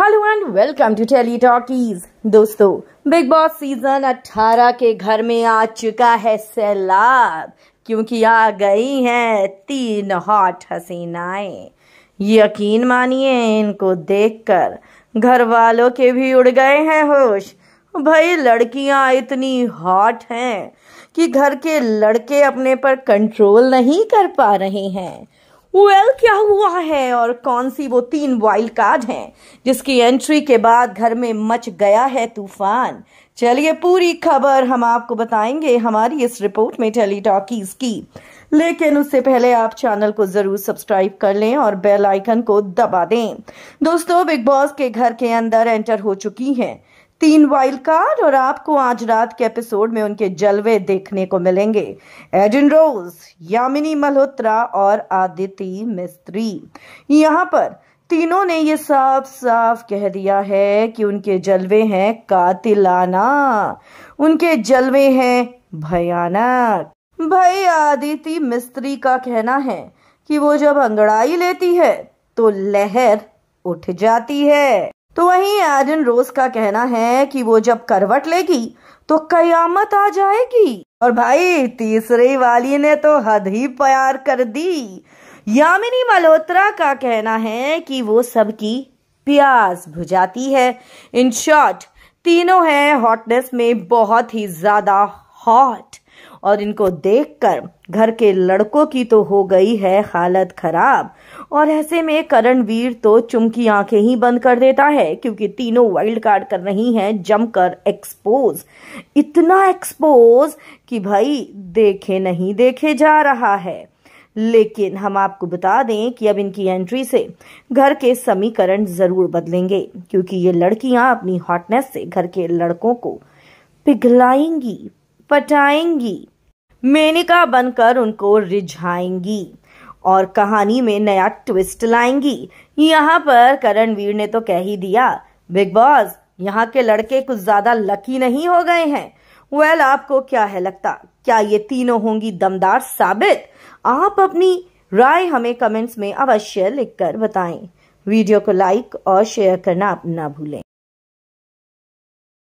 hello and welcome to tele talkies दोस्तों Bigg Boss season 18 के घर में आ चुका है सैलाब क्योंकि आ गई हैं तीन हॉट हसीनाएं यकीन मानिए इनको देखकर घर वालों के भी उड़ गए हैं होश भाई लड़कियां इतनी हॉट हैं कि घर के लड़के अपने पर कंट्रोल नहीं कर पा रहे हैं वेल well, क्या हुआ है और कौन सी वो तीन वाइल्ड कार्ड हैं जिसकी एंट्री के बाद घर में मच गया है तूफान चलिए पूरी खबर हम आपको बताएंगे हमारी इस रिपोर्ट में टेली टॉकीज की लेकिन उससे पहले आप चैनल को जरूर सब्सक्राइब कर लें और बेल आइकन को दबा दें दोस्तों बिग बॉस के घर के अंदर एंटर हो चुकी हैं तीन वाइल्ड कार्ड और आपको आज रात के एपिसोड में उनके जलवे देखने को मिलेंगे एडिन रोज यामिनी मल्होत्रा और आदिति मिस्त्री यहाँ पर तीनों ने ये साफ साफ कह दिया है कि उनके जलवे हैं कातिलाना उनके जलवे हैं भयानक भाई आदिति मिस्त्री का कहना है कि वो जब अंगड़ाई लेती है तो लहर उठ जाती है तो वहीं एडन रोज का कहना है कि वो जब करवट लेगी तो कयामत आ जाएगी और भाई तीसरे वाली ने तो हद ही प्यार कर दी यामिनी मल्होत्रा का कहना है कि वो सबकी प्यास बुझाती है इन शॉर्ट तीनों हैं हॉटनेस में बहुत ही ज्यादा हॉट और इनको देखकर घर के लड़कों की तो हो गई है हालत खराब और ऐसे में करणवीर तो चुमकी आंखें ही बंद कर देता है क्योंकि तीनों वाइल्ड कार्ड कर रही हैं जमकर एक्सपोज इतना एक्सपोज कि भाई देखे नहीं देखे जा रहा है लेकिन हम आपको बता दें कि अब इनकी एंट्री से घर के समीकरण जरूर बदलेंगे क्योंकि ये लड़कियां अपनी हॉटनेस से घर के लड़कों को पिघलाएंगी पटाएंगी मेनिका बनकर उनको रिझाएंगी और कहानी में नया ट्विस्ट लाएंगी यहाँ पर करणवीर ने तो कह ही दिया बिग बॉस यहाँ के लड़के कुछ ज्यादा लकी नहीं हो गए हैं वेल well, आपको क्या है लगता क्या ये तीनों होंगी दमदार साबित आप अपनी राय हमें कमेंट्स में अवश्य लिखकर बताएं वीडियो को लाइक और शेयर करना ना भूलें